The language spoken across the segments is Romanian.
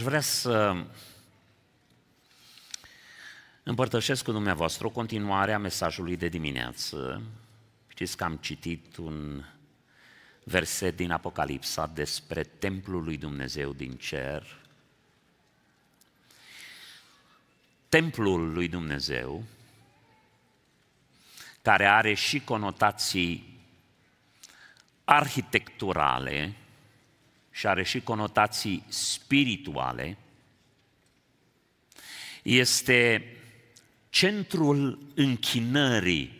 Aș vrea să împărtășesc cu dumneavoastră o continuare a mesajului de dimineață. Știți că am citit un verset din Apocalipsa despre templul lui Dumnezeu din cer. Templul lui Dumnezeu, care are și conotații arhitecturale, și are și conotații spirituale, este centrul închinării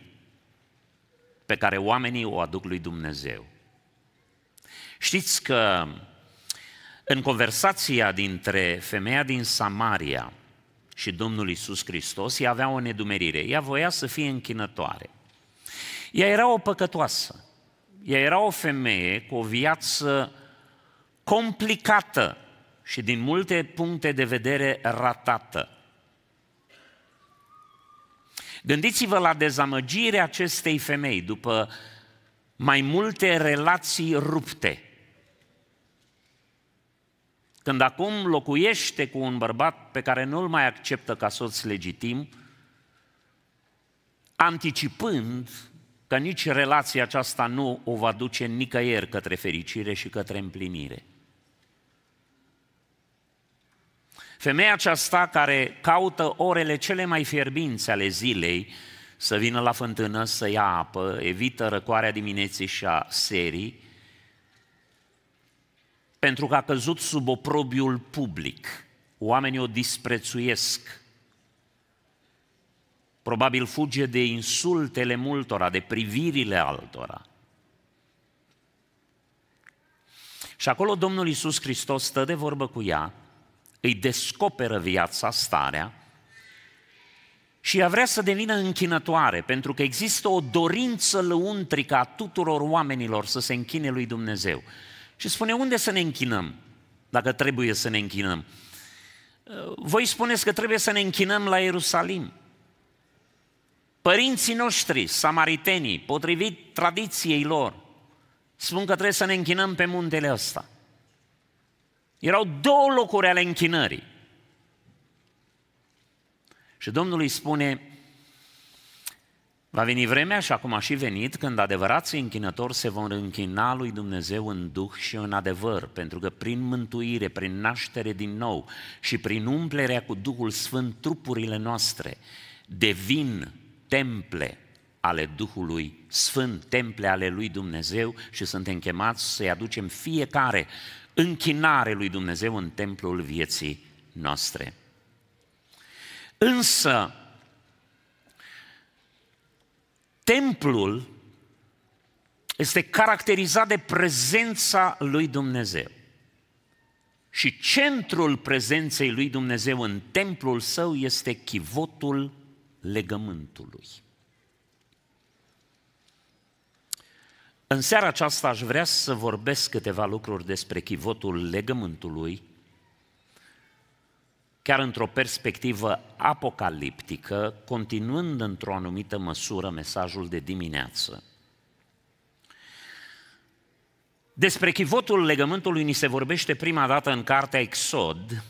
pe care oamenii o aduc lui Dumnezeu. Știți că în conversația dintre femeia din Samaria și Domnul Isus Hristos, ea avea o nedumerire. Ea voia să fie închinătoare. Ea era o păcătoasă. Ea era o femeie cu o viață complicată și din multe puncte de vedere ratată. Gândiți-vă la dezamăgirea acestei femei după mai multe relații rupte. Când acum locuiește cu un bărbat pe care nu-l mai acceptă ca soț legitim, anticipând că nici relația aceasta nu o va duce nicăieri către fericire și către împlinire. Femeia aceasta care caută orele cele mai fierbinți ale zilei să vină la fântână, să ia apă, evită răcoarea dimineții și a serii, pentru că a căzut sub oprobiul public. Oamenii o disprețuiesc. Probabil fuge de insultele multora, de privirile altora. Și acolo Domnul Iisus Hristos stă de vorbă cu ea îi descoperă viața, starea, și ea vrea să devină închinătoare, pentru că există o dorință lăuntrică a tuturor oamenilor să se închine lui Dumnezeu. Și spune, unde să ne închinăm, dacă trebuie să ne închinăm? Uh, voi spuneți că trebuie să ne închinăm la Ierusalim. Părinții noștri, samaritenii, potrivit tradiției lor, spun că trebuie să ne închinăm pe muntele ăsta – erau două locuri ale închinării. Și Domnul îi spune, va veni vremea și acum a și venit când adevărații închinători se vor închina lui Dumnezeu în duh și în adevăr, pentru că prin mântuire, prin naștere din nou și prin umplerea cu Duhul Sfânt trupurile noastre devin temple ale Duhului Sfânt, temple ale lui Dumnezeu și suntem chemați să-i aducem fiecare închinare lui Dumnezeu în templul vieții noastre. Însă, templul este caracterizat de prezența lui Dumnezeu. Și centrul prezenței lui Dumnezeu în templul său este chivotul legământului. În seara aceasta aș vrea să vorbesc câteva lucruri despre chivotul legământului, chiar într-o perspectivă apocaliptică, continuând într-o anumită măsură mesajul de dimineață. Despre chivotul legământului ni se vorbește prima dată în cartea Exod,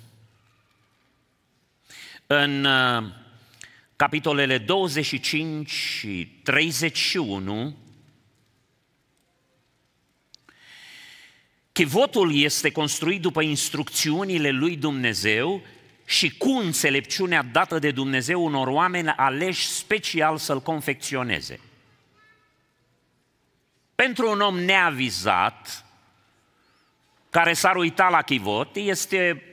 în uh, capitolele 25 și 31, Chivotul este construit după instrucțiunile lui Dumnezeu și cu înțelepciunea dată de Dumnezeu unor oameni aleși special să-l confecționeze. Pentru un om neavizat, care s-ar uita la chivot, este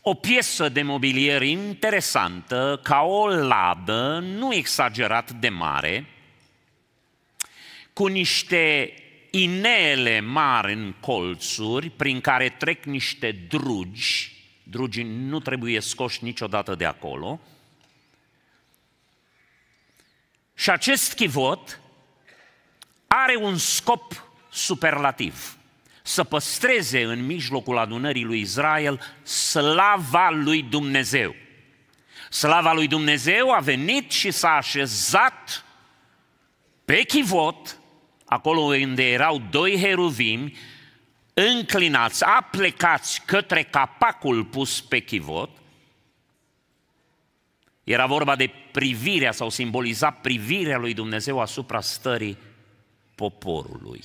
o piesă de mobilier interesantă, ca o labă, nu exagerat de mare, cu niște inele mari în colțuri, prin care trec niște drugi, drugii nu trebuie scoși niciodată de acolo, și acest chivot are un scop superlativ, să păstreze în mijlocul adunării lui Israel slava lui Dumnezeu. Slava lui Dumnezeu a venit și s-a așezat pe chivot, acolo unde erau doi heruvimi, înclinați, aplecați către capacul pus pe chivot, era vorba de privirea sau simboliza privirea lui Dumnezeu asupra stării poporului.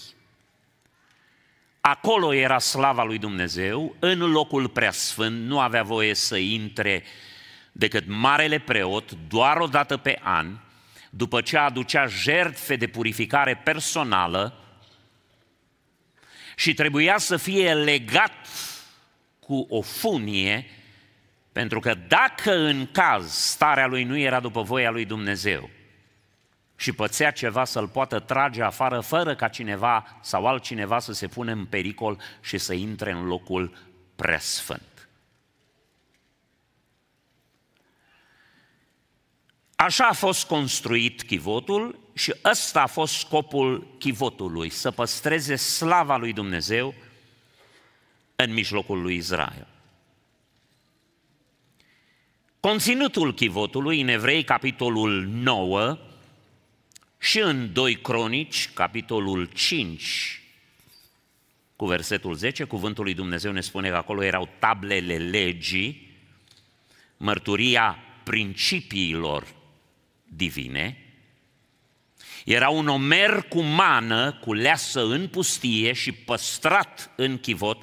Acolo era slava lui Dumnezeu, în locul preasfânt, nu avea voie să intre decât marele preot, doar o dată pe an, după ce aducea jertfe de purificare personală și trebuia să fie legat cu o funie, pentru că dacă în caz starea lui nu era după voia lui Dumnezeu și pățea ceva să-l poată trage afară fără ca cineva sau altcineva să se pune în pericol și să intre în locul preasfânt. Așa a fost construit chivotul și ăsta a fost scopul chivotului, să păstreze slava lui Dumnezeu în mijlocul lui Israel. Conținutul chivotului în Evrei, capitolul 9, și în 2 Cronici, capitolul 5, cu versetul 10, cuvântul lui Dumnezeu ne spune că acolo erau tablele legii, mărturia principiilor divine, era un omer cu mană, cu leasă în pustie și păstrat în chivot,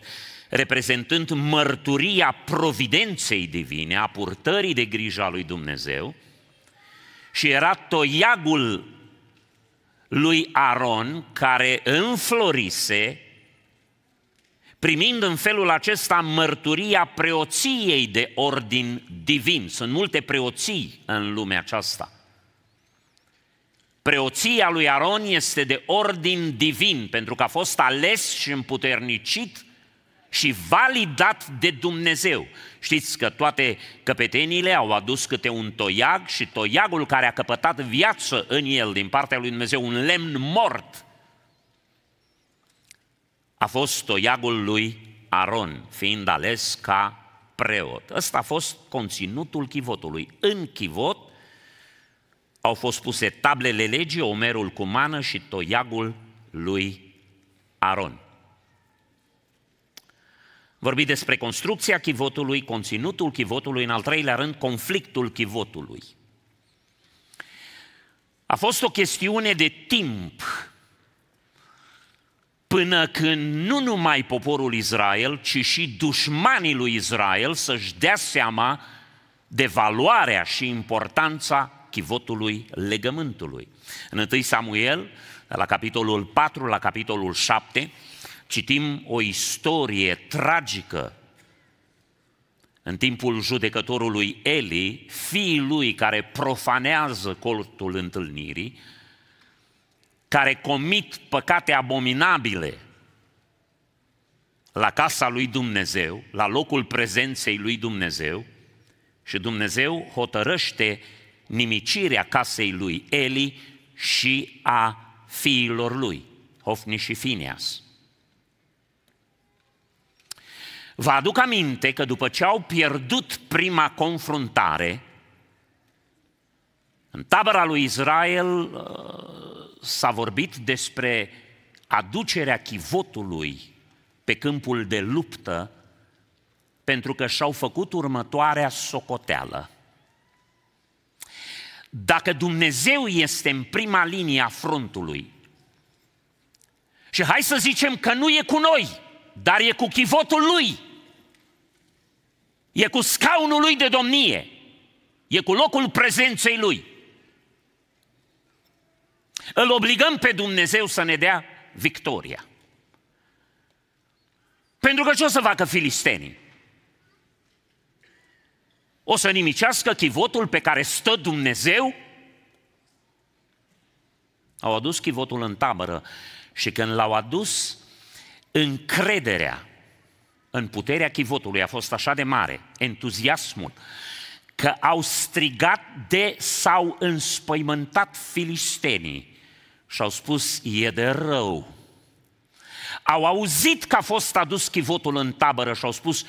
reprezentând mărturia providenței divine, a purtării de a lui Dumnezeu, și era toiagul lui Aron care înflorise, primind în felul acesta mărturia preoției de ordin divin. Sunt multe preoții în lumea aceasta – Preoția lui Aron este de ordin divin, pentru că a fost ales și împuternicit și validat de Dumnezeu. Știți că toate căpetenile au adus câte un toiag și toiagul care a căpătat viață în el din partea lui Dumnezeu, un lemn mort, a fost toiagul lui Aron, fiind ales ca preot. Ăsta a fost conținutul chivotului. În chivot au fost puse tablele legii, omerul cu mană și toiagul lui Aron. Vorbi despre construcția chivotului, conținutul chivotului, în al treilea rând, conflictul chivotului. A fost o chestiune de timp până când nu numai poporul Israel, ci și dușmanii lui Israel să-și dea seama de valoarea și importanța chivotului legământului. În 1 Samuel, la capitolul 4, la capitolul 7, citim o istorie tragică în timpul judecătorului Eli, fiul lui care profanează cortul întâlnirii, care comit păcate abominabile la casa lui Dumnezeu, la locul prezenței lui Dumnezeu, și Dumnezeu hotărăște nimicirea casei lui Eli și a fiilor lui, Hofni și Fineas. Vă aduc aminte că după ce au pierdut prima confruntare, în tabăra lui Israel uh, s-a vorbit despre aducerea chivotului pe câmpul de luptă pentru că și-au făcut următoarea socoteală. Dacă Dumnezeu este în prima linie a frontului, și hai să zicem că nu e cu noi, dar e cu chivotul lui, e cu scaunul lui de domnie, e cu locul prezenței lui. Îl obligăm pe Dumnezeu să ne dea victoria. Pentru că ce o să facă filistenii? o să nimicească chivotul pe care stă Dumnezeu? Au adus chivotul în tabără și când l-au adus, încrederea în puterea chivotului a fost așa de mare, entuziasmul, că au strigat de sau au înspăimântat filistenii și au spus, e de rău. Au auzit că a fost adus chivotul în tabără și au spus,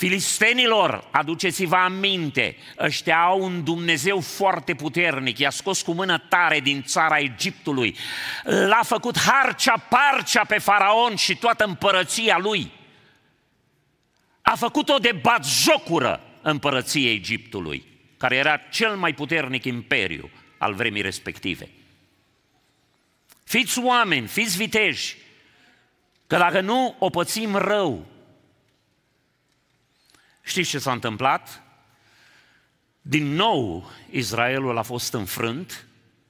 Filistenilor, aduceți-vă aminte, ăștia au un Dumnezeu foarte puternic, i-a scos cu mână tare din țara Egiptului, l-a făcut harcea-parcea pe faraon și toată împărăția lui. A făcut-o de jocură împărăției Egiptului, care era cel mai puternic imperiu al vremii respective. Fiți oameni, fiți viteji, că dacă nu o pățim rău, Știți ce s-a întâmplat? Din nou, Israelul a fost înfrânt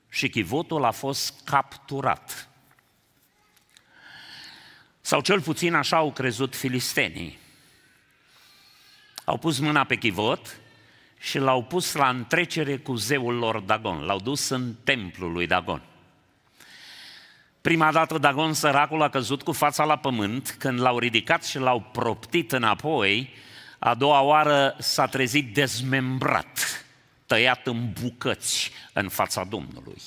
și chivotul a fost capturat. Sau cel puțin așa au crezut filistenii. Au pus mâna pe chivot și l-au pus la întrecere cu zeul lor Dagon. L-au dus în templul lui Dagon. Prima dată Dagon săracul a căzut cu fața la pământ, când l-au ridicat și l-au proptit înapoi, a doua oară s-a trezit dezmembrat, tăiat în bucăți în fața Domnului.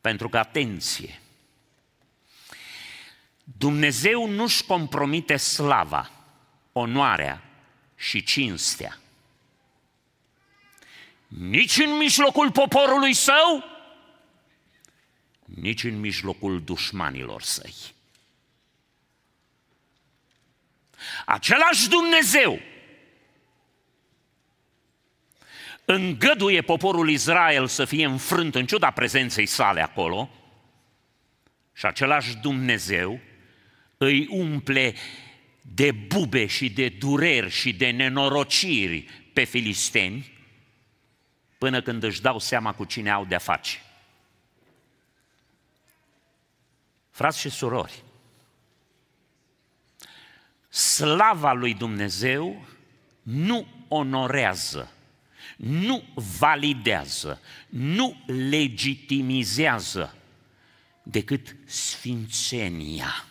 Pentru că, atenție, Dumnezeu nu-și compromite slava, onoarea și cinstea. Nici în mijlocul poporului său, nici în mijlocul dușmanilor săi. Același Dumnezeu îngăduie poporul Israel să fie înfrânt în ciuda prezenței sale acolo și același Dumnezeu îi umple de bube și de dureri și de nenorociri pe filisteni până când își dau seama cu cine au de-a face. Frați și surori, slava lui Dumnezeu nu onorează, nu validează, nu legitimizează decât sfințenia.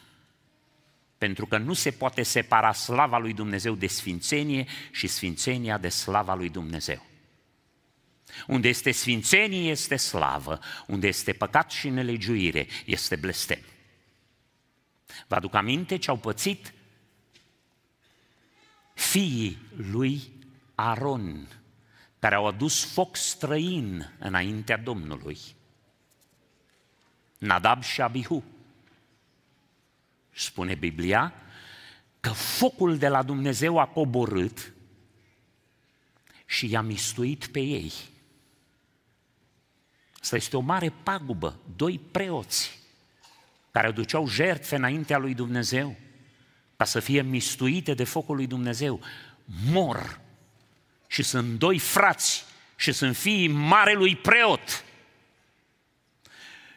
Pentru că nu se poate separa slava lui Dumnezeu de sfințenie și sfințenia de slava lui Dumnezeu. Unde este sfințenie, este slavă. Unde este păcat și nelegiuire, este blestem. Vă aduc aminte ce au pățit fiii lui Aron, care au adus foc străin înaintea Domnului. Nadab și Abihu. Spune Biblia că focul de la Dumnezeu a coborât și i-a mistuit pe ei. Asta este o mare pagubă. Doi preoți care duceau jertfe înaintea lui Dumnezeu ca să fie mistuite de focul lui Dumnezeu, mor și sunt doi frați și sunt fii marelui preot.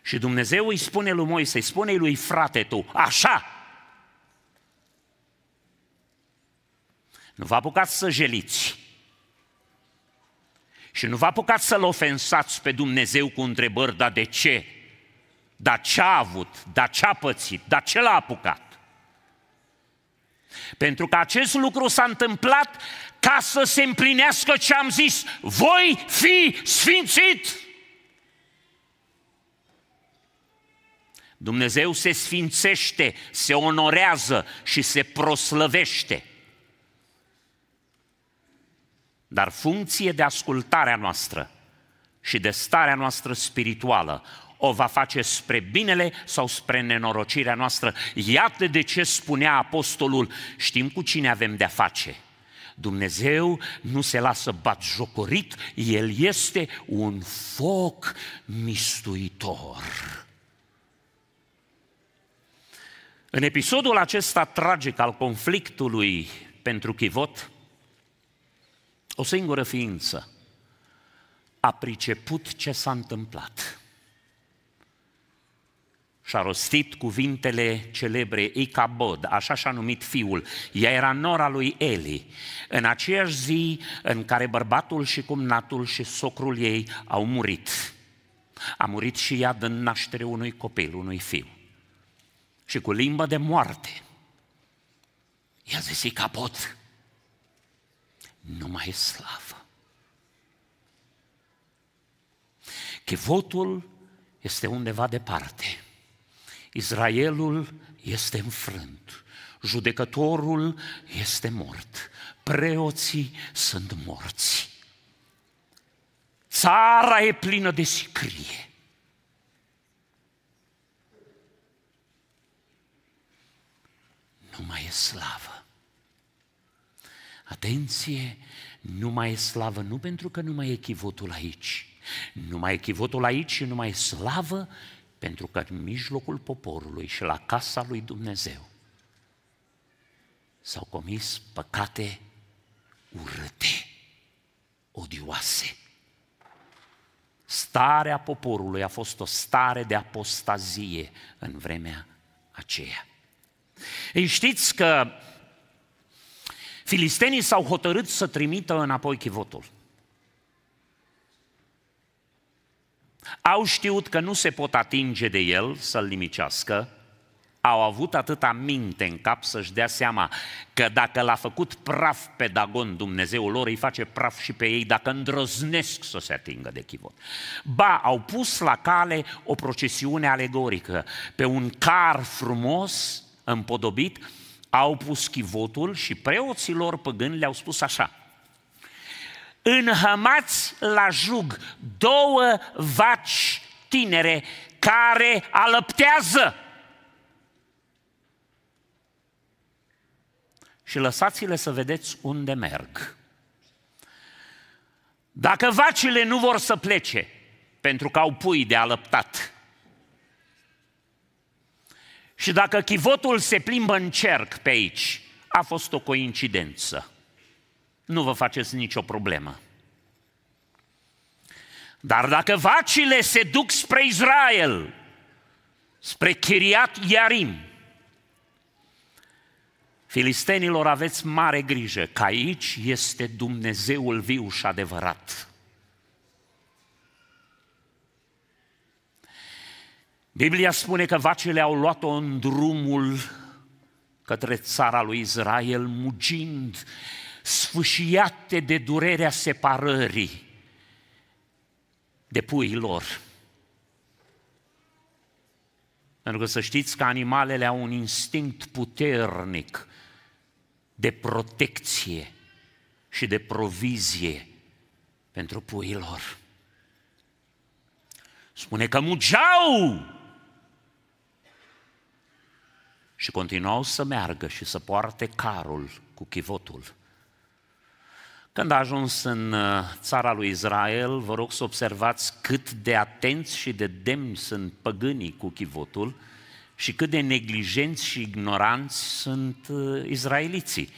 Și Dumnezeu îi spune lui Moise, îi spune lui frate tu, așa, nu vă apucați să jeliți și nu vă apucați să-L ofensați pe Dumnezeu cu întrebări, dar de ce? Dar ce a avut? Dar ce a pățit? Dar ce l-a apucat? Pentru că acest lucru s-a întâmplat ca să se împlinească ce am zis, voi fi sfințit. Dumnezeu se sfințește, se onorează și se proslăvește. Dar funcție de ascultarea noastră și de starea noastră spirituală, o va face spre binele sau spre nenorocirea noastră. Iată de ce spunea apostolul, știm cu cine avem de-a face. Dumnezeu nu se lasă jocorit, El este un foc mistuitor. În episodul acesta tragic al conflictului pentru chivot, o singură ființă a priceput ce s-a întâmplat și-a rostit cuvintele celebre Icabod, așa și-a numit fiul. Ea era nora lui Eli. În aceeași zi în care bărbatul și cumnatul și socrul ei au murit. A murit și ea din naștere unui copil, unui fiu. Și cu limbă de moarte. I-a zis Icabod, nu mai e slavă. Chivotul este undeva departe Israelul este înfrânt, judecătorul este mort, preoții sunt morți. Țara e plină de sicrie. Nu mai e slavă. Atenție, nu mai e slavă, nu pentru că nu mai e chivotul aici. Nu mai e chivotul aici și nu mai e slavă pentru că în mijlocul poporului și la casa lui Dumnezeu s-au comis păcate urâte, odioase. Starea poporului a fost o stare de apostazie în vremea aceea. Ei știți că filistenii s-au hotărât să trimită înapoi chivotul. Au știut că nu se pot atinge de el, să-l limicească, au avut atâta minte în cap să-și dea seama că dacă l-a făcut praf pe Dagon Dumnezeul lor, îi face praf și pe ei dacă îndrăznesc să se atingă de chivot. Ba, au pus la cale o procesiune alegorică. Pe un car frumos, împodobit, au pus chivotul și preoților păgâni le-au spus așa – înhămați la jug două vaci tinere care alăptează. Și lăsați-le să vedeți unde merg. Dacă vacile nu vor să plece, pentru că au pui de alăptat, și dacă chivotul se plimbă în cerc pe aici, a fost o coincidență nu vă faceți nicio problemă. Dar dacă vacile se duc spre Israel, spre Chiriat Iarim, filistenilor aveți mare grijă că aici este Dumnezeul viu și adevărat. Biblia spune că vacile au luat-o în drumul către țara lui Israel, mugind sfâșiate de durerea separării de puii lor. Pentru că să știți că animalele au un instinct puternic de protecție și de provizie pentru puii lor. Spune că mugeau și continuau să meargă și să poarte carul cu chivotul. Când a ajuns în uh, țara lui Israel, vă rog să observați cât de atenți și de demni sunt păgânii cu chivotul și cât de neglijenți și ignoranți sunt uh, izraeliții.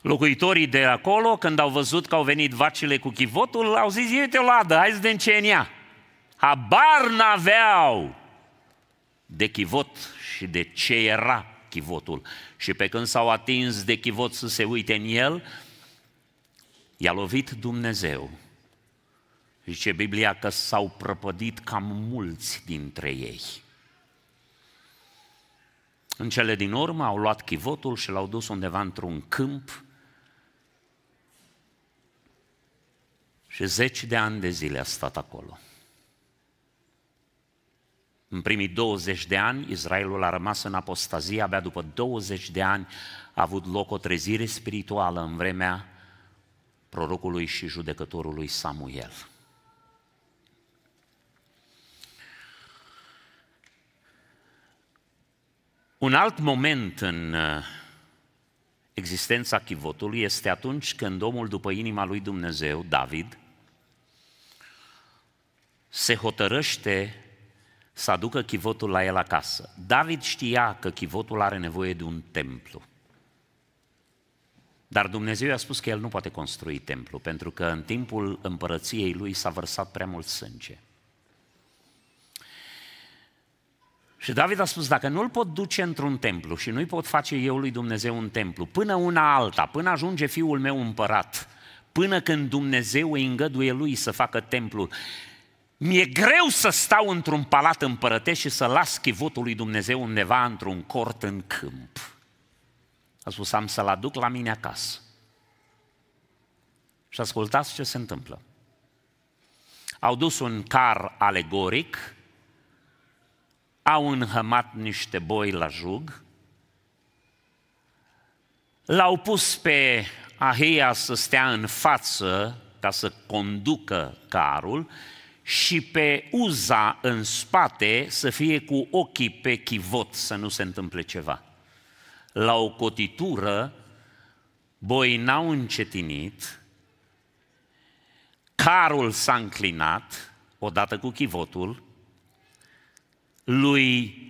Locuitorii de acolo, când au văzut că au venit vacile cu chivotul, au zis, te o ladă, hai să ce în ea. Habar n-aveau de chivot și de ce era chivotul. Și pe când s-au atins de chivot să se uite în el, i-a lovit Dumnezeu. Zice Biblia că s-au prăpădit cam mulți dintre ei. În cele din urmă au luat chivotul și l-au dus undeva într-un câmp și zeci de ani de zile a stat acolo. În primii 20 de ani, Israelul a rămas în apostazie, abia după 20 de ani a avut loc o trezire spirituală în vremea prorocului și judecătorului Samuel. Un alt moment în uh, existența chivotului este atunci când omul după inima lui Dumnezeu, David, se hotărăște să aducă chivotul la el acasă. David știa că chivotul are nevoie de un templu. Dar Dumnezeu i-a spus că el nu poate construi templu, pentru că în timpul împărăției lui s-a vărsat prea mult sânge. Și David a spus, dacă nu-l pot duce într-un templu și nu-i pot face eu lui Dumnezeu un templu, până una alta, până ajunge fiul meu împărat, până când Dumnezeu îi îngăduie lui să facă templu, mi-e greu să stau într-un palat împărătesc și să las chivotul lui Dumnezeu undeva într-un cort în câmp. A spus, am să-l aduc la mine acasă. Și ascultați ce se întâmplă. Au dus un car alegoric, au înhămat niște boi la jug, l-au pus pe Ahia să stea în față ca să conducă carul și pe Uza în spate să fie cu ochii pe chivot să nu se întâmple ceva la o cotitură, boi n-au încetinit, carul s-a înclinat, odată cu chivotul, lui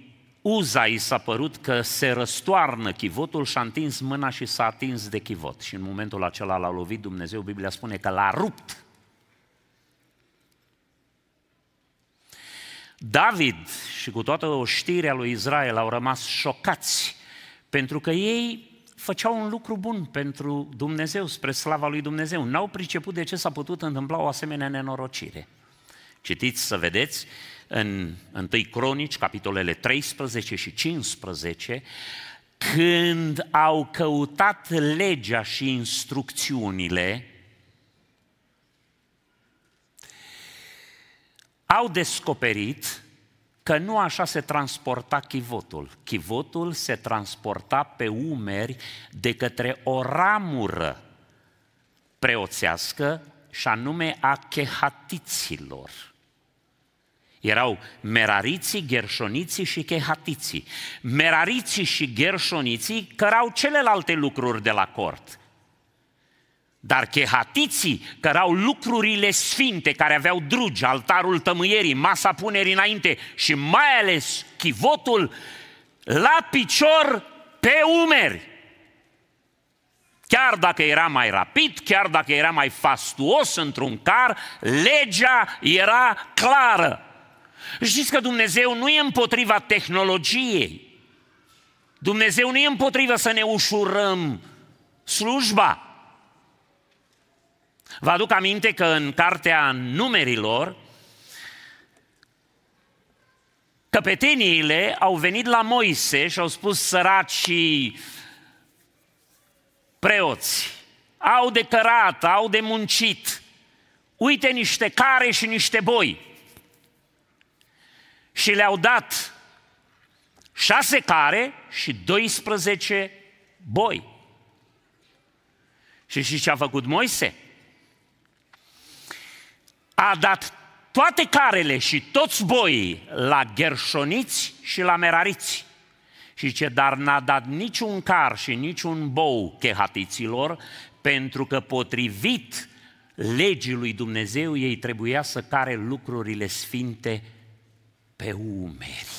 Uza i s-a părut că se răstoarnă chivotul și a întins mâna și s-a atins de chivot. Și în momentul acela l-a lovit Dumnezeu, Biblia spune că l-a rupt. David și cu toată oștirea lui Israel au rămas șocați pentru că ei făceau un lucru bun pentru Dumnezeu, spre slava lui Dumnezeu. N-au priceput de ce s-a putut întâmpla o asemenea nenorocire. Citiți să vedeți în 1 Cronici, capitolele 13 și 15, când au căutat legea și instrucțiunile, au descoperit că nu așa se transporta chivotul. Chivotul se transporta pe umeri de către o ramură preoțească și anume a chehatiților. Erau merariții, gerșoniții și chehatiții. Merariții și gerșoniții cărau celelalte lucruri de la cort – dar chehatiții cărau lucrurile sfinte care aveau drugi, altarul tămâierii, masa punerii înainte și mai ales chivotul la picior pe umeri. Chiar dacă era mai rapid, chiar dacă era mai fastuos într-un car, legea era clară. Știți că Dumnezeu nu e împotriva tehnologiei. Dumnezeu nu e împotriva să ne ușurăm slujba. Vă aduc aminte că în cartea numerilor, căpeteniile au venit la Moise și au spus săracii preoți, au de cărat, au de muncit, uite niște care și niște boi. Și le-au dat șase care și 12 boi. Și știți ce a făcut Moise? a dat toate carele și toți boii la gerșoniți și la merariți. Și ce dar n-a dat niciun car și niciun bou chehatiților, pentru că potrivit legii lui Dumnezeu ei trebuia să care lucrurile sfinte pe umeri.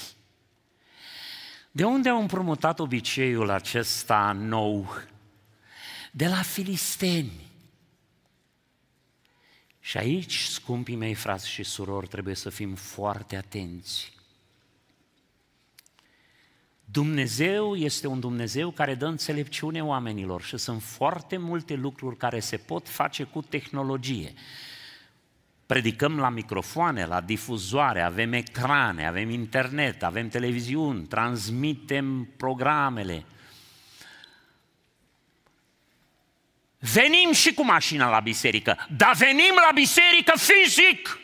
De unde au împrumutat obiceiul acesta nou? De la filisteni. Și aici, scumpii mei frați și surori, trebuie să fim foarte atenți. Dumnezeu este un Dumnezeu care dă înțelepciune oamenilor și sunt foarte multe lucruri care se pot face cu tehnologie. Predicăm la microfoane, la difuzoare, avem ecrane, avem internet, avem televiziuni, transmitem programele. Venim și cu mașina la biserică, dar venim la biserică fizic.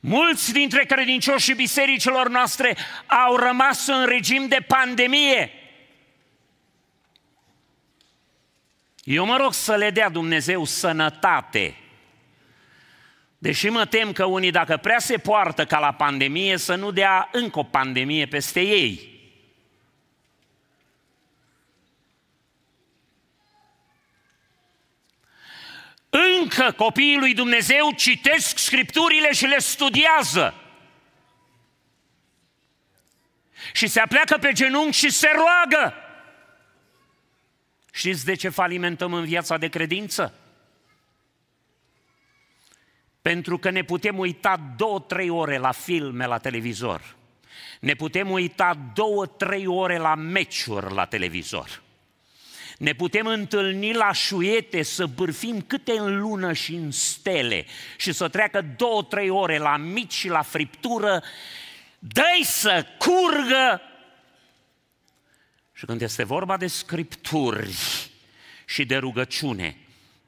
Mulți dintre credincioșii bisericilor noastre au rămas în regim de pandemie. Eu mă rog să le dea Dumnezeu sănătate. Deși mă tem că unii, dacă prea se poartă ca la pandemie, să nu dea încă o pandemie peste ei. Încă copiii lui Dumnezeu citesc scripturile și le studiază. Și se apleacă pe genunchi și se roagă. Știți de ce falimentăm în viața de credință? Pentru că ne putem uita două, trei ore la filme, la televizor. Ne putem uita două, trei ore la meciuri la televizor. Ne putem întâlni la șuiete să bârfim câte în lună și în stele și să treacă două, trei ore la mici și la friptură, dă să curgă! Și când este vorba de scripturi și de rugăciune,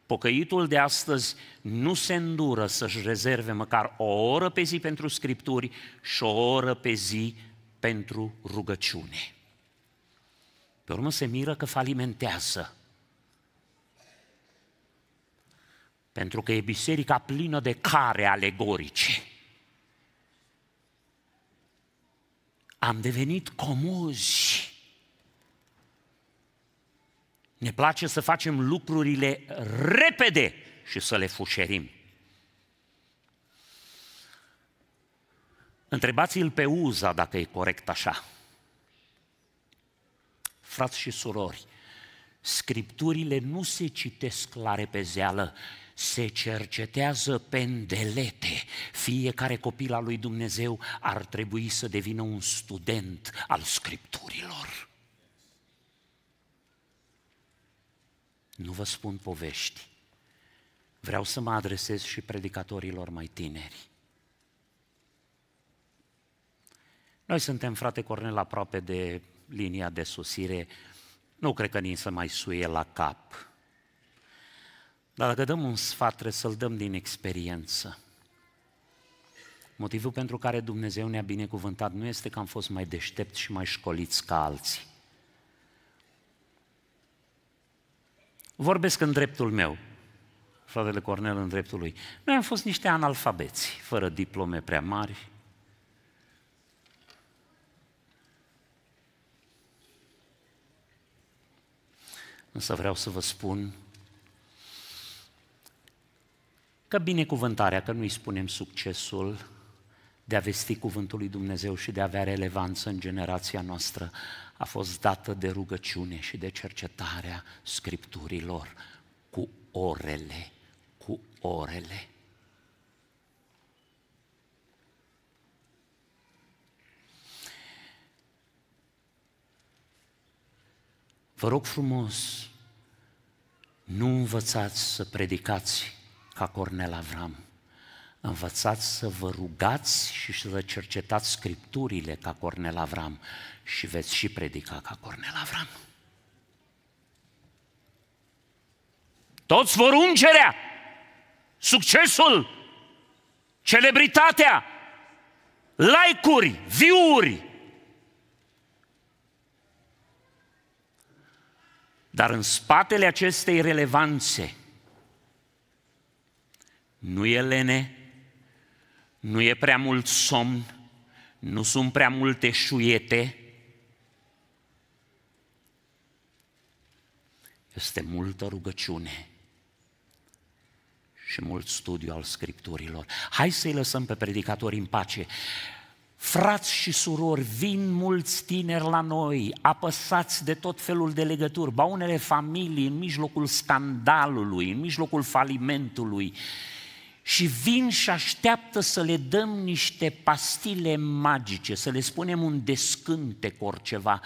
Pocăitul de astăzi nu se îndură să-și rezerve măcar o oră pe zi pentru scripturi și o oră pe zi pentru rugăciune. Pe urmă se miră că falimentează. Pentru că e biserica plină de care alegorice. Am devenit comozi. Ne place să facem lucrurile repede și să le fușerim. Întrebați-l pe Uza dacă e corect așa frați și surori, scripturile nu se citesc la repezeală, se cercetează pendelete. Fiecare copil al lui Dumnezeu ar trebui să devină un student al scripturilor. Nu vă spun povești. Vreau să mă adresez și predicatorilor mai tineri. Noi suntem, frate Cornel, aproape de linia de susire, nu cred că ni se mai suie la cap. Dar dacă dăm un sfat, trebuie să-l dăm din experiență. Motivul pentru care Dumnezeu ne-a binecuvântat nu este că am fost mai deștept și mai școliți ca alții. Vorbesc în dreptul meu, fratele Cornel în dreptul lui. Noi am fost niște analfabeți, fără diplome prea mari, Însă vreau să vă spun că binecuvântarea, că nu-i spunem succesul de a vesti cuvântul lui Dumnezeu și de a avea relevanță în generația noastră, a fost dată de rugăciune și de cercetarea scripturilor cu orele, cu orele. Vă rog frumos, nu învățați să predicați ca Cornel Avram. Învățați să vă rugați și să cercetați scripturile ca Cornel Avram și veți și predica ca Cornel Avram. Toți vor ungerea, succesul, celebritatea, laicuri, viuri, Dar în spatele acestei relevanțe nu e lene, nu e prea mult somn, nu sunt prea multe șuiete, este multă rugăciune și mult studiu al Scripturilor. Hai să-i lăsăm pe predicatori în pace. Frați și surori, vin mulți tineri la noi, apăsați de tot felul de legături, ba unele familii în mijlocul scandalului, în mijlocul falimentului, și vin și așteaptă să le dăm niște pastile magice, să le spunem un cu oriceva.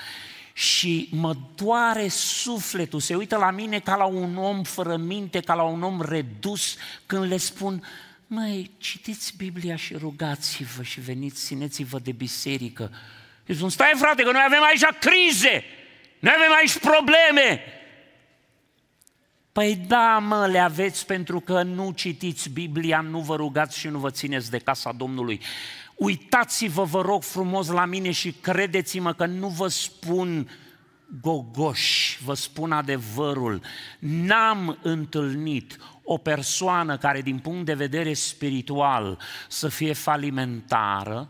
Și mă doare sufletul, se uită la mine ca la un om fără minte, ca la un om redus, când le spun, mai citiți Biblia și rugați-vă și veniți, țineți-vă de biserică. Eu spun, stai frate, că noi avem aici crize, noi avem aici probleme. Păi da, mă, le aveți pentru că nu citiți Biblia, nu vă rugați și nu vă țineți de casa Domnului. Uitați-vă, vă rog frumos, la mine și credeți-mă că nu vă spun gogoși, vă spun adevărul. N-am întâlnit o persoană care din punct de vedere spiritual să fie falimentară,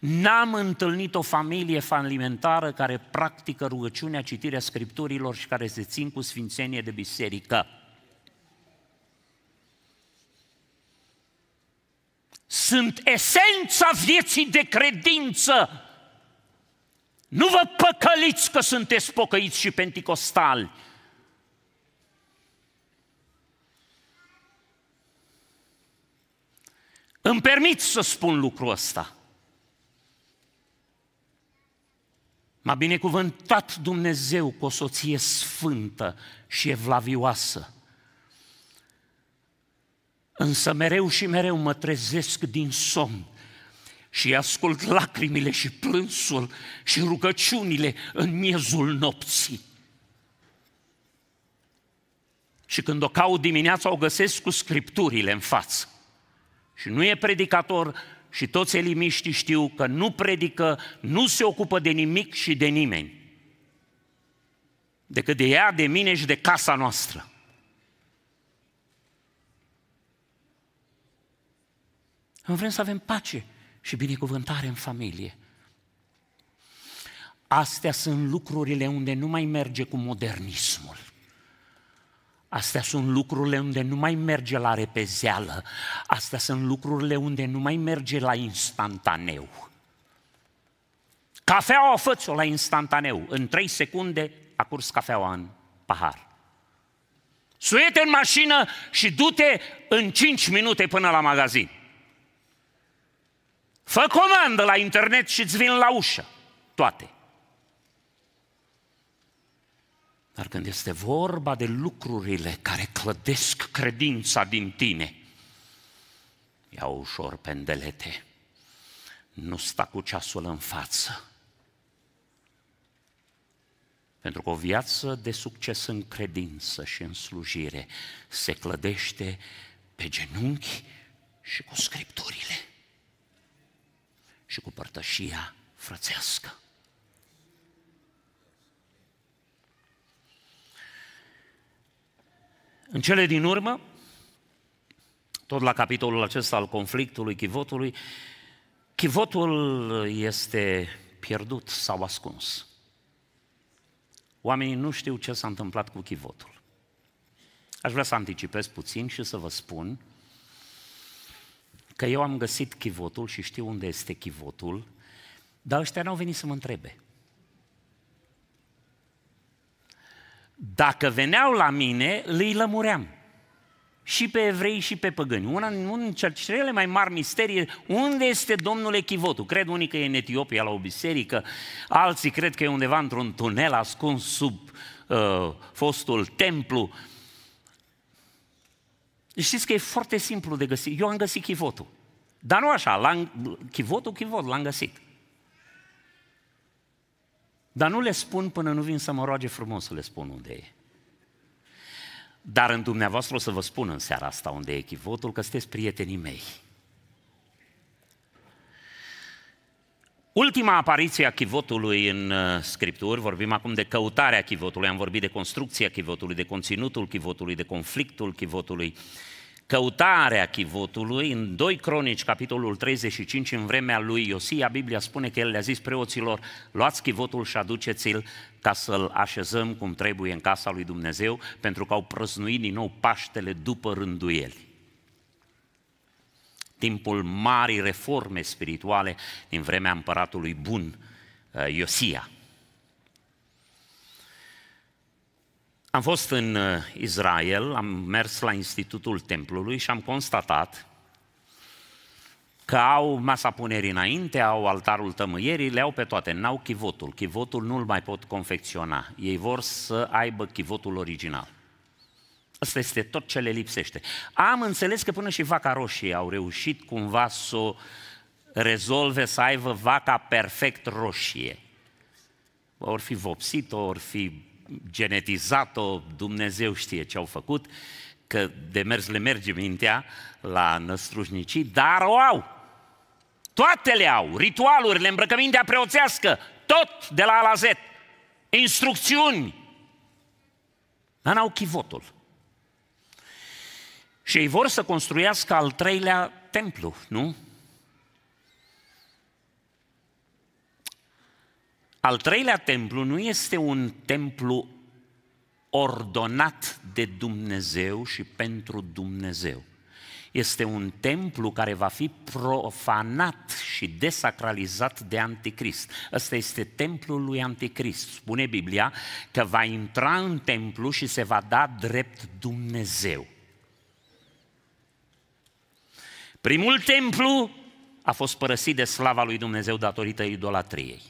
N-am întâlnit o familie falimentară care practică rugăciunea, citirea scripturilor și care se țin cu sfințenie de biserică. Sunt esența vieții de credință. Nu vă păcăliți că sunteți pocăiți și penticostali. Îmi permit să spun lucrul ăsta. M-a binecuvântat Dumnezeu cu o soție sfântă și evlavioasă. Însă mereu și mereu mă trezesc din somn și ascult lacrimile și plânsul și rugăciunile în miezul nopții. Și când o caut dimineața, o găsesc cu scripturile în față și nu e predicator și toți elimiștii știu că nu predică, nu se ocupă de nimic și de nimeni. Decât de ea, de mine și de casa noastră. Noi vrem să avem pace și binecuvântare în familie. Astea sunt lucrurile unde nu mai merge cu modernismul. Astea sunt lucrurile unde nu mai merge la repezeală. Astea sunt lucrurile unde nu mai merge la instantaneu. Cafeaua făți-o la instantaneu. În trei secunde a curs cafeaua în pahar. suie în mașină și du-te în 5 minute până la magazin. Fă comandă la internet și îți vin la ușă toate. Dar când este vorba de lucrurile care clădesc credința din tine, ia ușor pendelete, nu sta cu ceasul în față. Pentru că o viață de succes în credință și în slujire se clădește pe genunchi și cu scripturile și cu părtășia frățească. În cele din urmă, tot la capitolul acesta al conflictului, chivotului, chivotul este pierdut sau ascuns. Oamenii nu știu ce s-a întâmplat cu chivotul. Aș vrea să anticipez puțin și să vă spun că eu am găsit chivotul și știu unde este chivotul, dar ăștia n-au venit să mă întrebe. Dacă veneau la mine, le lămuream. Și pe evrei și pe păgâni. Una din cele mai mari misterii, unde este Domnul Echivotul? Cred unii că e în Etiopia la o biserică, alții cred că e undeva într-un tunel ascuns sub uh, fostul templu. Știți că e foarte simplu de găsit. Eu am găsit chivotul. Dar nu așa, l-am, chivotul, chivot, l-am găsit. Dar nu le spun până nu vin să mă roage frumos să le spun unde e. Dar în dumneavoastră o să vă spun în seara asta unde e echivotul, că sunteți prietenii mei. Ultima apariție a chivotului în uh, scripturi, vorbim acum de căutarea chivotului, am vorbit de construcția chivotului, de conținutul chivotului, de conflictul chivotului. Uh, Căutarea chivotului, în 2 Cronici, capitolul 35, în vremea lui Iosia, Biblia spune că el le-a zis preoților, luați chivotul și aduceți-l ca să-l așezăm cum trebuie în casa lui Dumnezeu, pentru că au prăznuit din nou Paștele după rânduieli. Timpul marii reforme spirituale din vremea împăratului bun, eh, Iosia. Am fost în uh, Israel, am mers la Institutul Templului și am constatat că au masa punerii înainte, au altarul tămâierii, le au pe toate, n-au chivotul. Chivotul nu-l mai pot confecționa. Ei vor să aibă chivotul original. Asta este tot ce le lipsește. Am înțeles că până și vaca roșie au reușit cumva să o rezolve să aibă vaca perfect roșie. Ori fi vopsit-o, ori fi genetizat-o, Dumnezeu știe ce au făcut, că de mers le merge mintea la năstrușnicii, dar o au. Toate le au, ritualurile, îmbrăcămintea preoțească, tot de la A la Z. Instrucțiuni. Dar n-au chivotul. Și ei vor să construiască al treilea templu, nu? Al treilea templu nu este un templu ordonat de Dumnezeu și pentru Dumnezeu. Este un templu care va fi profanat și desacralizat de Anticrist. Ăsta este templul lui Anticrist. Spune Biblia că va intra în templu și se va da drept Dumnezeu. Primul templu a fost părăsit de slava lui Dumnezeu datorită idolatriei.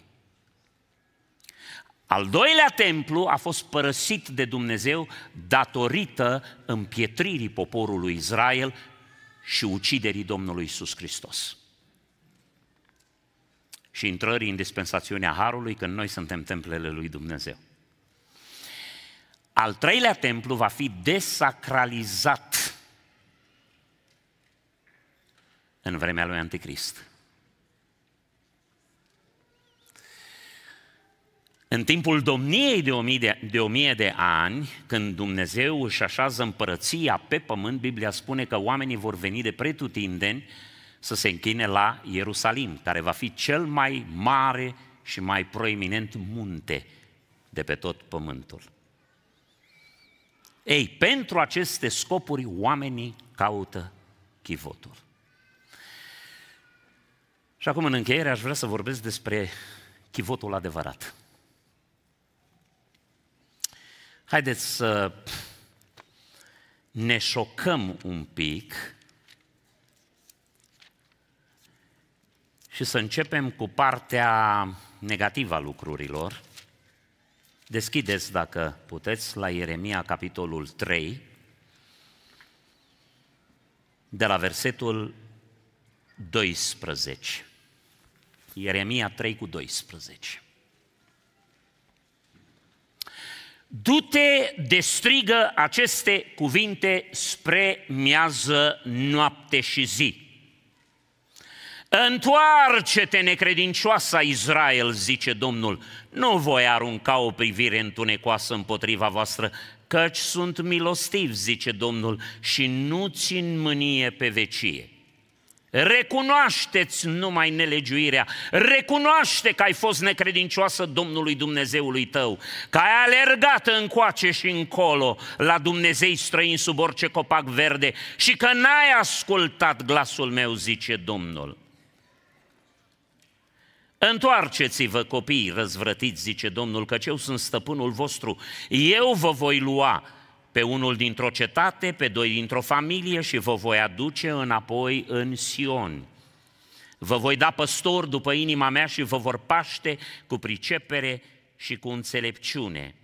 Al doilea templu a fost părăsit de Dumnezeu datorită împietririi poporului Israel și uciderii Domnului Isus Hristos. Și intrării în dispensațiunea Harului când noi suntem templele lui Dumnezeu. Al treilea templu va fi desacralizat în vremea lui Anticrist. În timpul domniei de o mie de, de, o mie de ani, când Dumnezeu își așează împărăția pe pământ, Biblia spune că oamenii vor veni de pretutindeni să se închine la Ierusalim, care va fi cel mai mare și mai proeminent munte de pe tot pământul. Ei, pentru aceste scopuri oamenii caută chivotul. Și acum, în încheiere, aș vrea să vorbesc despre chivotul adevărat. Haideți să ne șocăm un pic și să începem cu partea negativă a lucrurilor. Deschideți, dacă puteți, la Ieremia, capitolul 3, de la versetul 12. Ieremia 3 cu 12. Du-te de strigă aceste cuvinte spre miază noapte și zi. Întoarce-te, necredincioasa Israel, zice Domnul, nu voi arunca o privire întunecoasă împotriva voastră, căci sunt milostiv, zice Domnul, și nu țin mânie pe vecie. Recunoașteți numai nelegiuirea. Recunoaște că ai fost necredincioasă Domnului Dumnezeului tău, că ai alergat încoace și încolo la Dumnezei străini sub orice copac verde și că n-ai ascultat glasul meu, zice Domnul. Întoarceți-vă copii răzvrătiți, zice Domnul, că eu sunt stăpânul vostru. Eu vă voi lua pe unul dintr-o cetate, pe doi dintr-o familie și vă voi aduce înapoi în Sion. Vă voi da păstor după inima mea și vă vor paște cu pricepere și cu înțelepciune.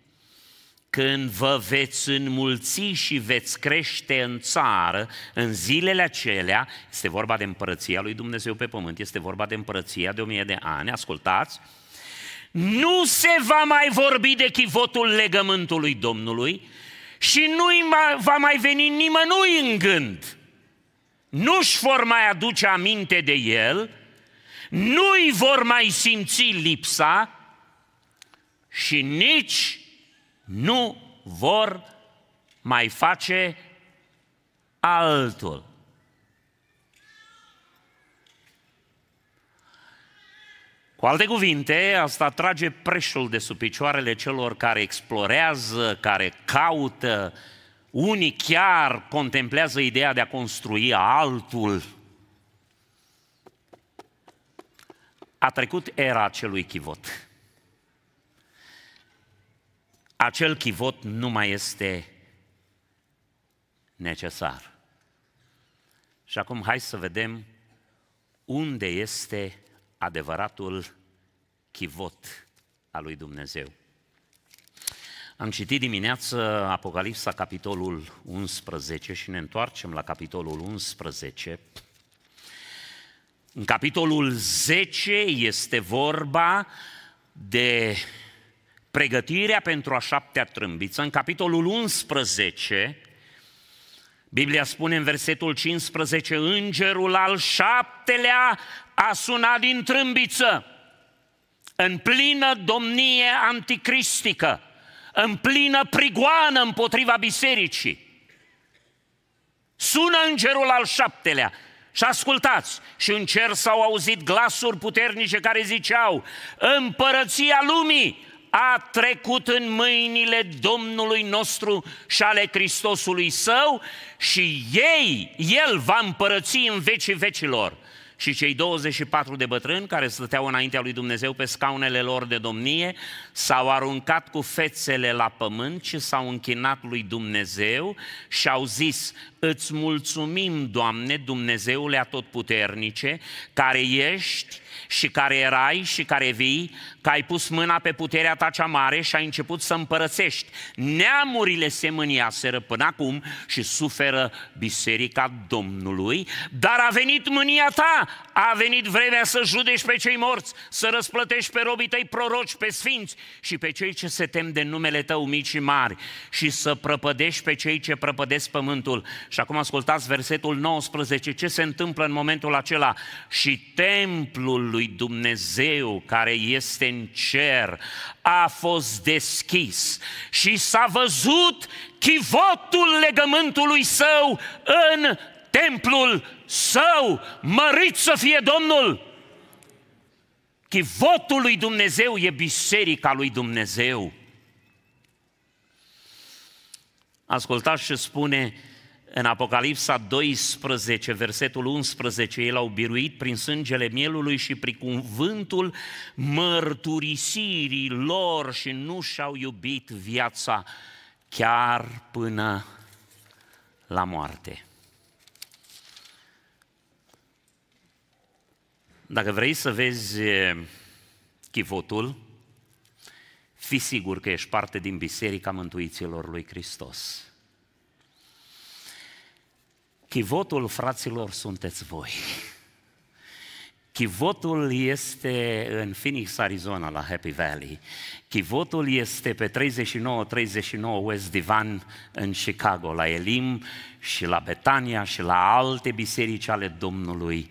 Când vă veți înmulți și veți crește în țară, în zilele acelea, este vorba de împărăția lui Dumnezeu pe pământ, este vorba de împărăția de o mie de ani, ascultați, nu se va mai vorbi de chivotul legământului Domnului, și nu va mai veni nimănui în gând. Nu-și vor mai aduce aminte de el, nu-i vor mai simți lipsa și nici nu vor mai face altul. Cu alte cuvinte, asta trage preșul de sub picioarele celor care explorează, care caută, unii chiar contemplează ideea de a construi altul. A trecut era acelui chivot. Acel chivot nu mai este necesar. Și acum hai să vedem unde este adevăratul chivot al lui Dumnezeu. Am citit dimineață Apocalipsa, capitolul 11 și ne întoarcem la capitolul 11. În capitolul 10 este vorba de pregătirea pentru a șaptea trâmbiță. În capitolul 11 Biblia spune în versetul 15, îngerul al șaptelea a sunat din trâmbiță, în plină domnie anticristică, în plină prigoană împotriva bisericii. Sună îngerul al șaptelea și ascultați, și în cer s-au auzit glasuri puternice care ziceau, împărăția lumii a trecut în mâinile Domnului nostru și ale Hristosului său și ei, el va împărăți în vecii vecilor. Și cei 24 de bătrâni care stăteau înaintea lui Dumnezeu pe scaunele lor de domnie s-au aruncat cu fețele la pământ și s-au închinat lui Dumnezeu și au zis, îți mulțumim, Doamne, Dumnezeule atotputernice, care ești și care erai și care vii, că ai pus mâna pe puterea ta cea mare și ai început să împărățești. Neamurile se mâniaseră până acum și suferă biserica Domnului, dar a venit mânia ta, a venit vremea să judești pe cei morți, să răsplătești pe robii tăi proroci, pe sfinți și pe cei ce se tem de numele tău mici și mari și să prăpădești pe cei ce prăpădesc pământul. Și acum ascultați versetul 19, ce se întâmplă în momentul acela? Și templul lui lui Dumnezeu care este în cer a fost deschis și s-a văzut chivotul legământului său în templul său. Mărit să fie Domnul! Chivotul lui Dumnezeu e biserica lui Dumnezeu. Ascultați ce spune în Apocalipsa 12, versetul 11, ei l-au biruit prin sângele mielului și prin cuvântul mărturisirii lor și nu și-au iubit viața chiar până la moarte. Dacă vrei să vezi chivotul, fii sigur că ești parte din Biserica Mântuiților lui Hristos. Chivotul, fraților, sunteți voi. Chivotul este în Phoenix, Arizona, la Happy Valley. Chivotul este pe 39-39 West Divan în Chicago, la Elim și la Betania și la alte biserici ale Domnului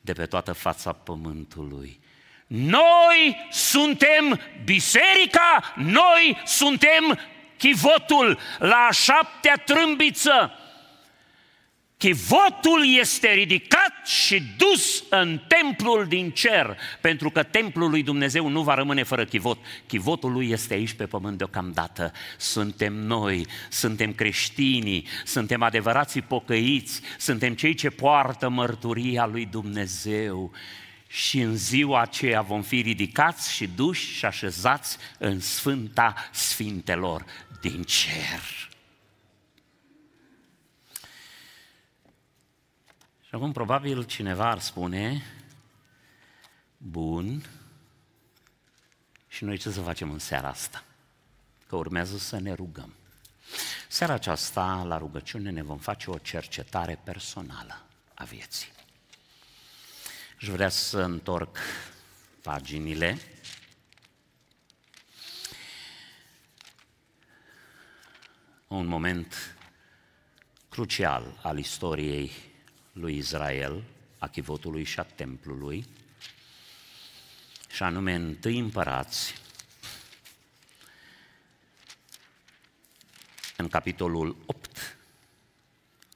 de pe toată fața pământului. Noi suntem biserica, noi suntem chivotul la șaptea trâmbiță Chivotul este ridicat și dus în templul din cer, pentru că templul lui Dumnezeu nu va rămâne fără chivot. Chivotul lui este aici pe pământ deocamdată. Suntem noi, suntem creștinii, suntem adevărații pocăiți, suntem cei ce poartă mărturia lui Dumnezeu. Și în ziua aceea vom fi ridicați și duși și așezați în Sfânta Sfintelor din cer. Și acum probabil cineva ar spune, bun, și noi ce să facem în seara asta? Că urmează să ne rugăm. Seara aceasta, la rugăciune, ne vom face o cercetare personală a vieții. Și vrea să întorc paginile. Un moment crucial al istoriei lui Israel, a chivotului și a templului, și anume întâi împărați, în capitolul 8,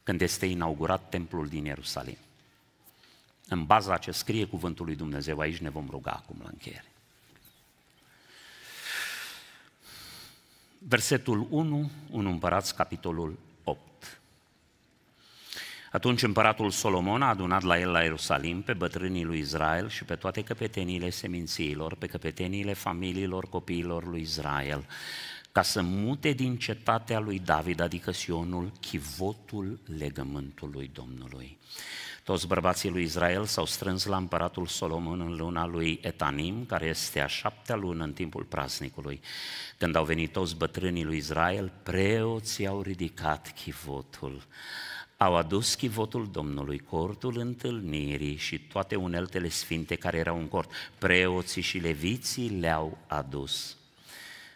când este inaugurat templul din Ierusalim. În baza ce scrie cuvântul lui Dumnezeu, aici ne vom ruga acum la încheiere. Versetul 1, un împărați, capitolul 8. Atunci împăratul Solomon a adunat la el la Ierusalim pe bătrânii lui Israel și pe toate căpeteniile semințiilor, pe căpeteniile familiilor copiilor lui Israel, ca să mute din cetatea lui David, adică Sionul, chivotul legământului Domnului. Toți bărbații lui Israel s-au strâns la împăratul Solomon în luna lui Etanim, care este a șaptea lună în timpul praznicului. Când au venit toți bătrânii lui Israel, preoții au ridicat chivotul au adus chivotul Domnului, cortul întâlnirii și toate uneltele sfinte care erau în cort. Preoții și leviții le-au adus.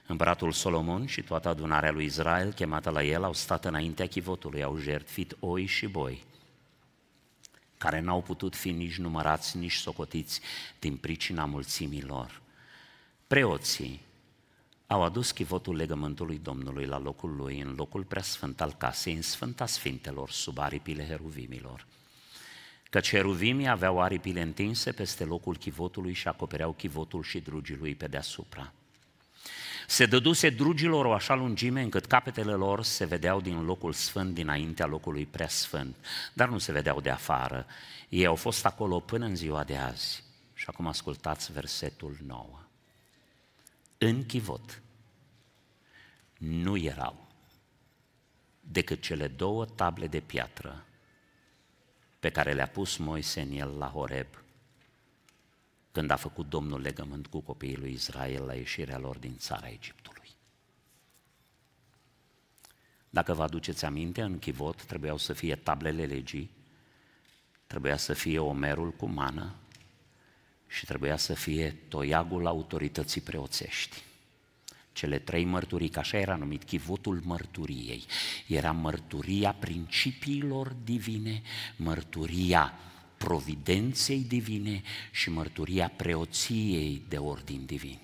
Împăratul Solomon și toată adunarea lui Israel, chemată la el, au stat înaintea chivotului, au jertfit oi și boi, care n-au putut fi nici numărați, nici socotiți din pricina mulțimilor. Preoții au adus chivotul legământului Domnului la locul lui, în locul preasfânt al casei, în Sfânta Sfintelor, sub aripile heruvimilor. Că ceruvimii aveau aripile întinse peste locul chivotului și acopereau chivotul și drugii lui pe deasupra. Se dăduse drugilor o așa lungime încât capetele lor se vedeau din locul sfânt, dinaintea locului preasfânt, dar nu se vedeau de afară. Ei au fost acolo până în ziua de azi. Și acum ascultați versetul 9 în chivot nu erau decât cele două table de piatră pe care le-a pus Moise în el la Horeb, când a făcut Domnul legământ cu copiii lui Israel la ieșirea lor din țara Egiptului. Dacă vă aduceți aminte, în chivot trebuiau să fie tablele legii, trebuia să fie omerul cu mană, și trebuia să fie toiagul autorității preoțești. Cele trei mărturii, că așa era numit chivotul mărturiei, era mărturia principiilor divine, mărturia providenței divine și mărturia preoției de ordin divin.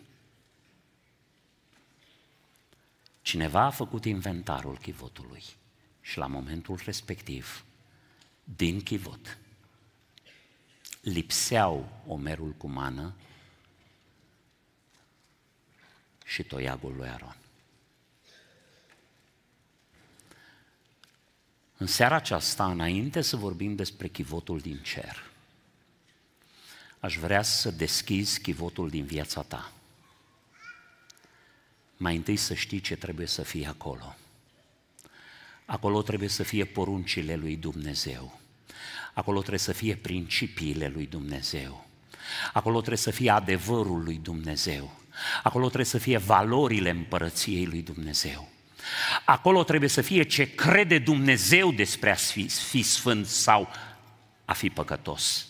Cineva a făcut inventarul chivotului și la momentul respectiv, din chivot, lipseau omerul cu mană și toiagul lui Aron. În seara aceasta, înainte să vorbim despre chivotul din cer, aș vrea să deschizi chivotul din viața ta. Mai întâi să știi ce trebuie să fie acolo. Acolo trebuie să fie poruncile lui Dumnezeu. Acolo trebuie să fie principiile lui Dumnezeu. Acolo trebuie să fie adevărul lui Dumnezeu. Acolo trebuie să fie valorile împărăției lui Dumnezeu. Acolo trebuie să fie ce crede Dumnezeu despre a fi, fi sfânt sau a fi păcătos.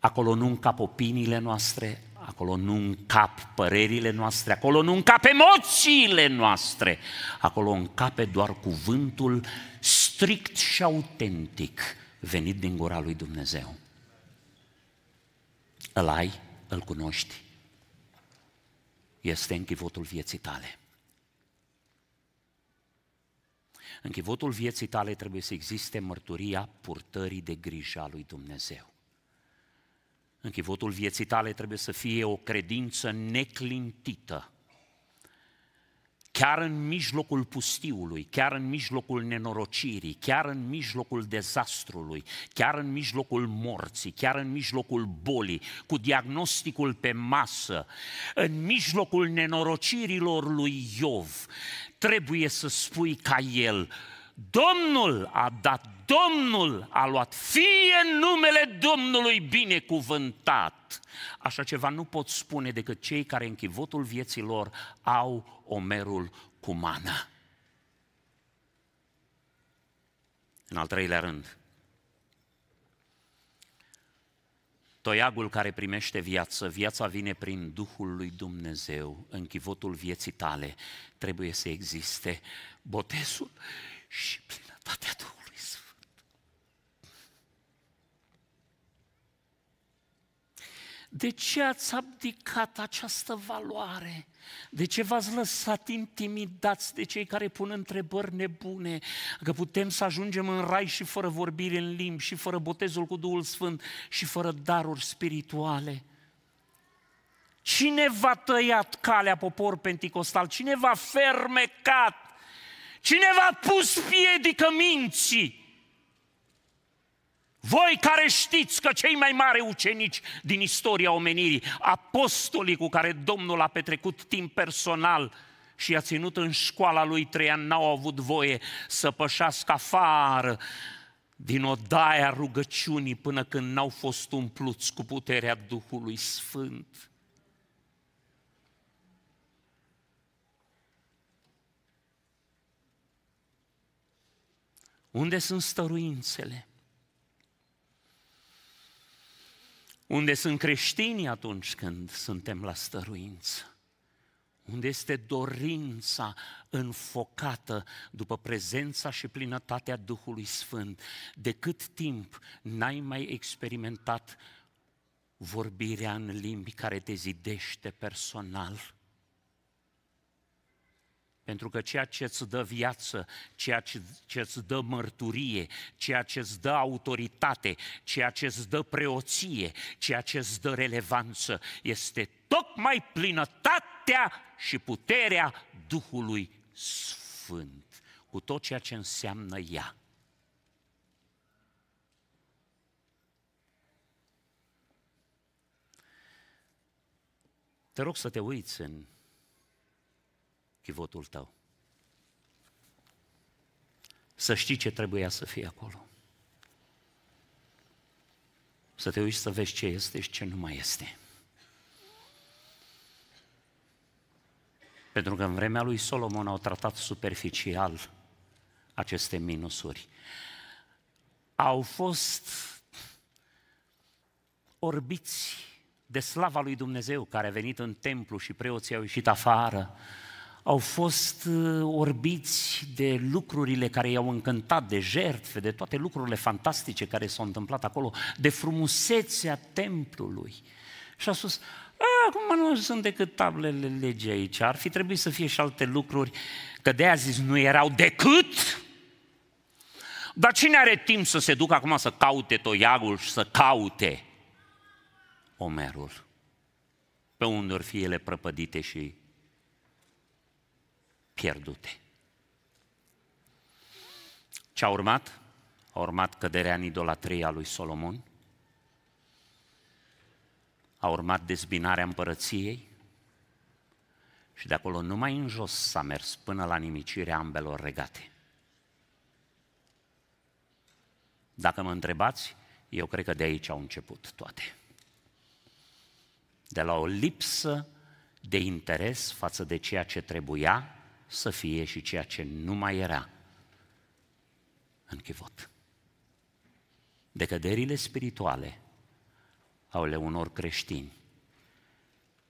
Acolo nu încap opiniile noastre, acolo nu încap părerile noastre, acolo nu încap emoțiile noastre, acolo încape doar cuvântul strict și autentic venit din gura lui Dumnezeu. Îl ai, îl cunoști. Este închivotul vieții tale. În chivotul vieții tale trebuie să existe mărturia purtării de grijă a lui Dumnezeu. În chivotul vieții tale trebuie să fie o credință neclintită chiar în mijlocul pustiului, chiar în mijlocul nenorocirii, chiar în mijlocul dezastrului, chiar în mijlocul morții, chiar în mijlocul bolii, cu diagnosticul pe masă, în mijlocul nenorocirilor lui Iov, trebuie să spui ca el, Domnul a dat, Domnul a luat, fie numele Domnului binecuvântat. Așa ceva nu pot spune decât cei care în chivotul vieții lor au omerul cu mană. În al treilea rând, toiagul care primește viață, viața vine prin Duhul lui Dumnezeu, în chivotul vieții tale trebuie să existe botezul și plinătatea Duhului Sfânt. De ce ați abdicat această valoare? De ce v-ați lăsat intimidați de cei care pun întrebări nebune? Că putem să ajungem în rai și fără vorbire în limbi, și fără botezul cu Duhul Sfânt, și fără daruri spirituale. Cine v-a tăiat calea popor penticostal? Cine v-a fermecat Cine v-a pus piedică minții? Voi care știți că cei mai mari ucenici din istoria omenirii, apostolii cu care Domnul a petrecut timp personal și i-a ținut în școala lui trei ani, n-au avut voie să pășească afară din odaia rugăciunii până când n-au fost umpluți cu puterea Duhului Sfânt. Unde sunt stăruințele? Unde sunt creștinii atunci când suntem la stăruință? Unde este dorința înfocată după prezența și plinătatea Duhului Sfânt? De cât timp n-ai mai experimentat vorbirea în limbi care te zidește personal? Pentru că ceea ce îți dă viață, ceea ce îți dă mărturie, ceea ce îți dă autoritate, ceea ce îți dă preoție, ceea ce îți dă relevanță, este tocmai plinătatea și puterea Duhului Sfânt, cu tot ceea ce înseamnă ea. Te rog să te uiți în e votul tău. Să știi ce trebuia să fie acolo. Să te uiți să vezi ce este și ce nu mai este. Pentru că în vremea lui Solomon au tratat superficial aceste minusuri. Au fost orbiți de slava lui Dumnezeu care a venit în templu și preoții au ieșit afară au fost uh, orbiți de lucrurile care i-au încântat, de jertfe, de toate lucrurile fantastice care s-au întâmplat acolo, de frumusețea templului. Și a spus, acum nu sunt decât tablele legii aici, ar fi trebuit să fie și alte lucruri, că de azi zis nu erau decât dar cine are timp să se ducă acum să caute toiagul și să caute Omerul? Pe unde ori fi ele prăpădite și pierdute. Ce a urmat? A urmat căderea în idolatria lui Solomon, a urmat dezbinarea împărăției și de acolo numai în jos s-a mers până la nimicirea ambelor regate. Dacă mă întrebați, eu cred că de aici au început toate. De la o lipsă de interes față de ceea ce trebuia să fie și ceea ce nu mai era în chivot. Decăderile spirituale au ale unor creștini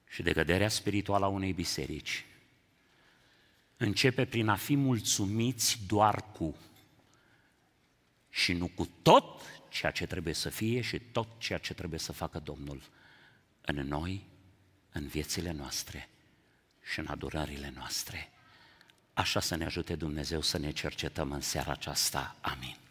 și decăderea spirituală a unei biserici începe prin a fi mulțumiți doar cu și nu cu tot ceea ce trebuie să fie și tot ceea ce trebuie să facă Domnul în noi, în viețile noastre și în adorările noastre. Așa să ne ajute Dumnezeu să ne cercetăm în seara aceasta. Amin.